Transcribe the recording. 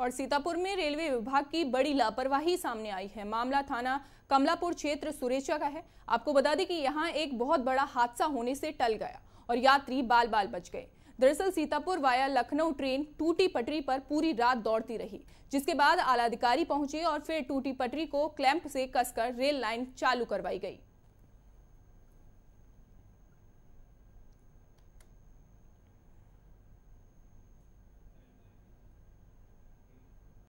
और सीतापुर में रेलवे विभाग की बड़ी लापरवाही सामने आई है मामला थाना कमलापुर क्षेत्र सुरेचा का है आपको बता दें कि यहाँ एक बहुत बड़ा हादसा होने से टल गया और यात्री बाल बाल बच गए दरअसल सीतापुर वाया लखनऊ ट्रेन टूटी पटरी पर पूरी रात दौड़ती रही जिसके बाद आलाधिकारी पहुंचे और फिर टूटी पटरी को क्लैंप से कसकर रेल लाइन चालू करवाई गई